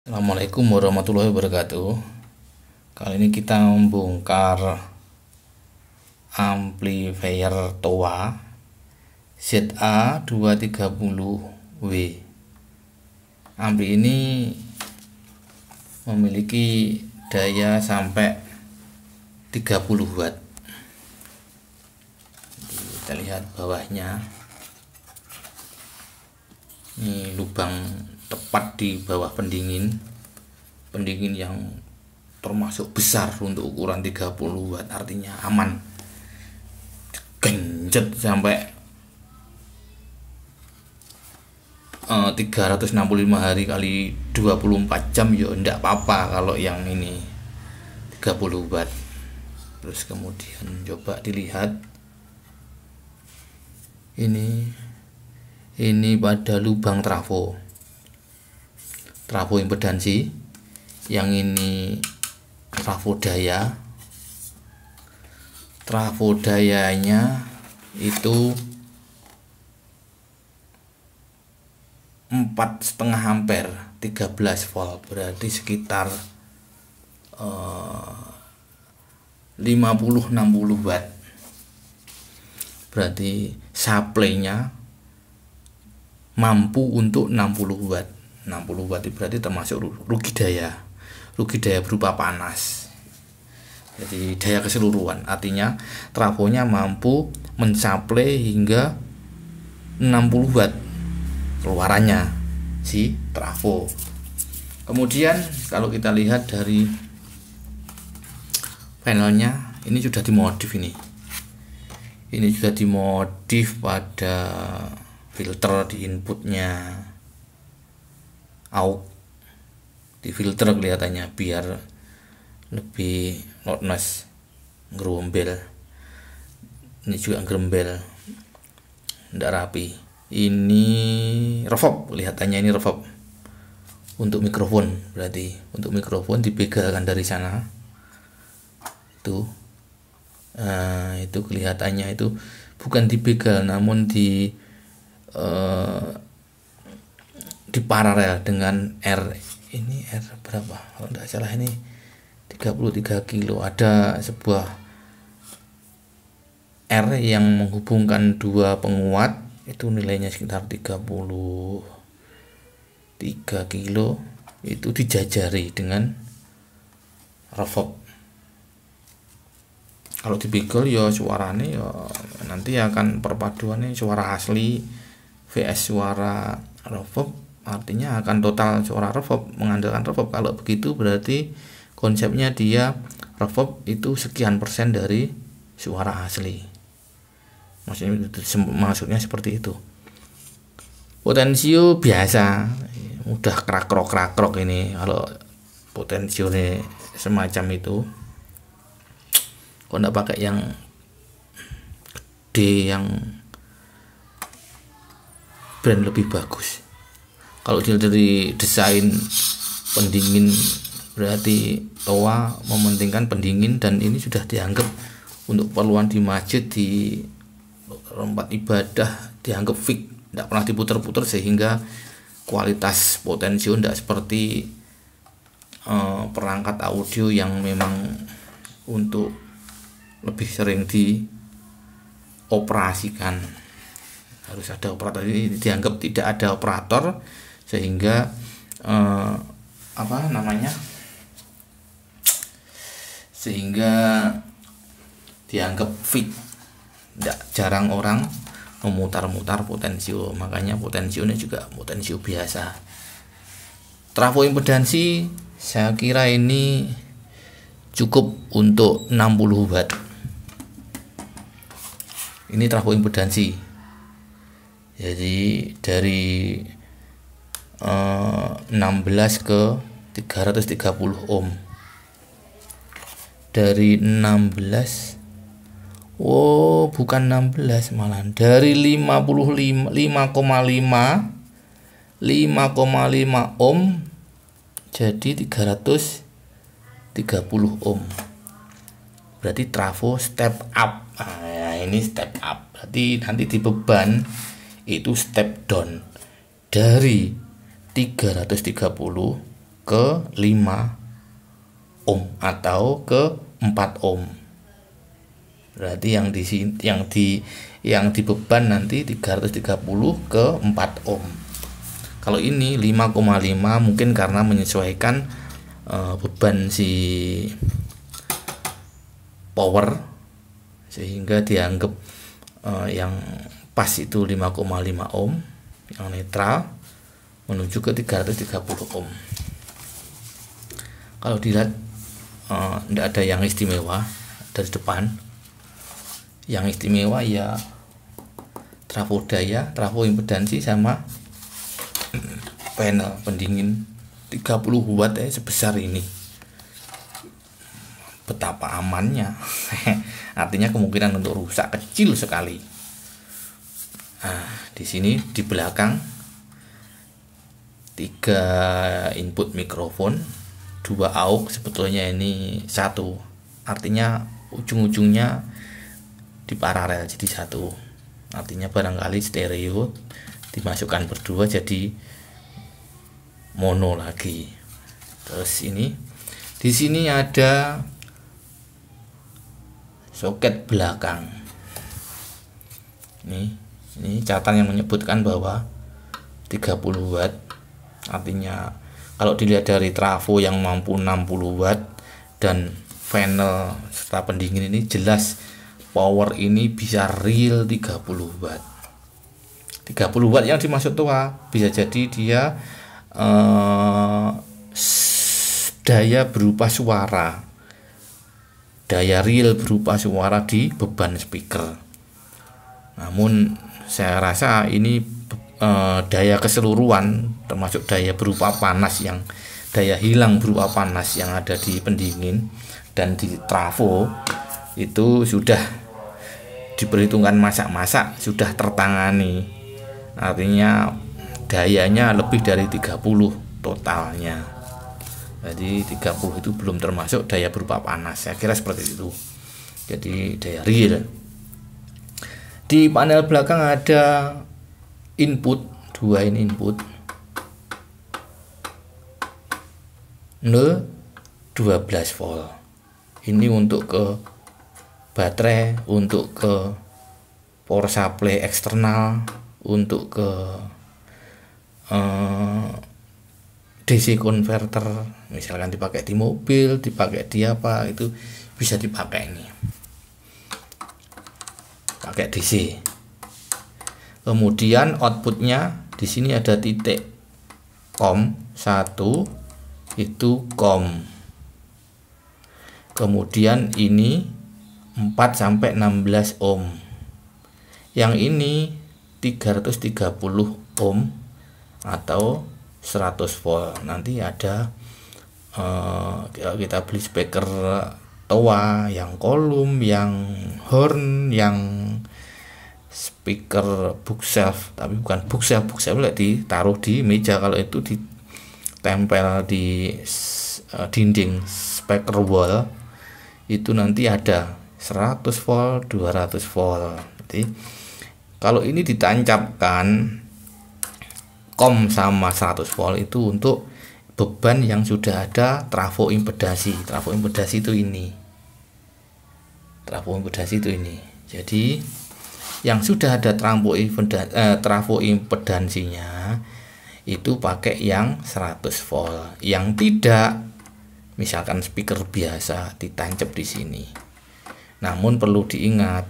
Assalamualaikum warahmatullahi wabarakatuh Kali ini kita membongkar amplifier TOA ZA230W Ampli ini memiliki daya sampai 30 watt Kita lihat bawahnya Ini lubang tepat di bawah pendingin pendingin yang termasuk besar untuk ukuran 30 watt artinya aman genjet sampai eh, uh, 365 hari kali 24 jam ya ndak apa-apa kalau yang ini 30 watt terus kemudian coba dilihat ini ini pada lubang trafo trafo impedansi yang ini trafo daya trafo dayanya itu empat setengah ampere 13 volt berarti sekitar eh, uh, 50-60 watt berarti supply-nya mampu untuk 60 watt 60 watt berarti termasuk rugi daya rugi daya berupa panas jadi daya keseluruhan artinya trafonya mampu mencaple hingga 60 watt keluarannya si trafo kemudian kalau kita lihat dari panelnya ini sudah dimodif ini ini sudah dimodif pada filter di inputnya out di filter kelihatannya biar lebih not nice gerombel ini juga gerombel tidak rapi ini revop kelihatannya ini revop untuk mikrofon berarti untuk mikrofon dipegangkan dari sana itu uh, itu kelihatannya itu bukan dibegal namun di uh, diparalel ya dengan R ini R berapa kalau tidak salah ini 33 kilo ada sebuah R yang menghubungkan dua penguat itu nilainya sekitar 33 kilo itu dijajari dengan revok kalau di dipikul ya suaranya ya nanti akan perpaduannya suara asli VS suara revok artinya akan total suara reverb mengandalkan reverb kalau begitu berarti konsepnya dia reverb itu sekian persen dari suara asli maksudnya maksudnya seperti itu potensio biasa mudah krakrok krakrok ini kalau potensio potensionya semacam itu kok enggak pakai yang gede yang brand lebih bagus kalau dilihat dari desain pendingin berarti toa mementingkan pendingin dan ini sudah dianggap untuk perluan di masjid di tempat ibadah dianggap fix tidak pernah diputar-putar sehingga kualitas potensi tidak seperti eh, perangkat audio yang memang untuk lebih sering dioperasikan harus ada operator ini dianggap tidak ada operator sehingga eh, apa namanya sehingga dianggap fit tidak jarang orang memutar-mutar potensio makanya potensio potensionya juga potensio biasa trafo impedansi saya kira ini cukup untuk 60 watt ini trafo impedansi jadi dari 16 eh, ke 330 ohm dari 16 Oh bukan 16 malah dari 55 5,5 5,5 ohm jadi 330 ohm berarti trafo step up nah, ini step up berarti nanti di beban itu step down dari 330 ke 5 ohm atau ke 4 ohm. Berarti yang di yang di yang di beban nanti 330 ke 4 ohm. Kalau ini 5,5 mungkin karena menyesuaikan uh, beban si power sehingga dianggap uh, yang pas itu 5,5 ohm yang netral menuju ke 330 ohm kalau dilihat tidak eh, uh, ada yang istimewa dari depan yang istimewa ya trafo daya, trafo impedansi sama panel pendingin 30 watt ya sebesar ini betapa amannya artinya kemungkinan untuk rusak kecil sekali nah, di sini di belakang tiga input mikrofon dua AUX sebetulnya ini satu artinya ujung-ujungnya di paralel jadi satu artinya barangkali stereo dimasukkan berdua jadi mono lagi terus ini di sini ada soket belakang ini ini catatan yang menyebutkan bahwa 30 watt artinya kalau dilihat dari trafo yang mampu 60 watt dan panel serta pendingin ini jelas power ini bisa real 30 watt 30 watt yang dimaksud tua bisa jadi dia eh, daya berupa suara daya real berupa suara di beban speaker namun saya rasa ini Eh, daya keseluruhan termasuk daya berupa panas yang daya hilang berupa panas yang ada di pendingin dan di trafo itu sudah diperhitungkan masak-masak sudah tertangani artinya dayanya lebih dari 30 totalnya jadi 30 itu belum termasuk daya berupa panas saya kira seperti itu jadi daya real di panel belakang ada input dua ini input nol 12 volt ini untuk ke baterai untuk ke power supply eksternal untuk ke eh, DC converter misalkan dipakai di mobil dipakai di apa itu bisa dipakai ini pakai DC kemudian outputnya di sini ada titik com 1 itu com kemudian ini 4 sampai 16 ohm yang ini 330 ohm atau 100 volt nanti ada uh, kita beli speaker toa yang kolom yang horn yang speaker bookshelf tapi bukan bookshelf bookshelf lah ditaruh di meja kalau itu ditempel di uh, dinding speaker wall itu nanti ada 100 volt 200 volt jadi kalau ini ditancapkan kom sama 100 volt itu untuk beban yang sudah ada trafo impedasi trafo impedasi itu ini trafo impedasi itu ini jadi yang sudah ada eh, trafo impedansinya itu pakai yang 100 volt yang tidak misalkan speaker biasa ditancap di sini namun perlu diingat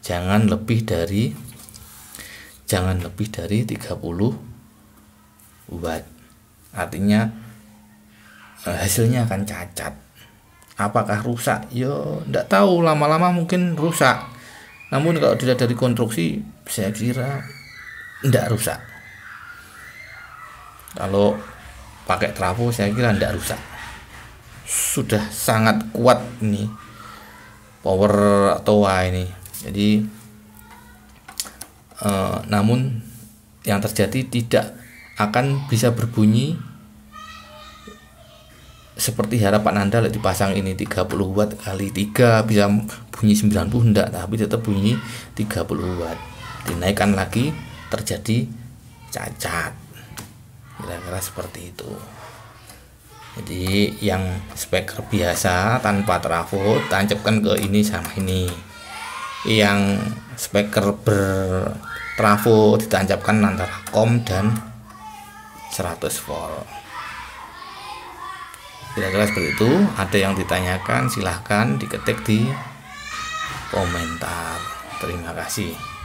jangan lebih dari jangan lebih dari 30 watt artinya eh, hasilnya akan cacat apakah rusak yo ndak tahu lama-lama mungkin rusak namun kalau dilihat dari konstruksi saya kira tidak rusak kalau pakai trafo saya kira tidak rusak sudah sangat kuat ini power toa ini jadi eh, namun yang terjadi tidak akan bisa berbunyi seperti harapan Anda dipasang ini 30 watt kali 3 bisa bunyi 90 enggak tapi tetap bunyi 30 watt dinaikkan lagi terjadi cacat kira-kira seperti itu jadi yang speaker biasa tanpa trafo tancapkan ke ini sama ini yang speaker bertrafo ditancapkan antara kom dan 100 volt kira-kira seperti itu ada yang ditanyakan silahkan diketik di komentar terima kasih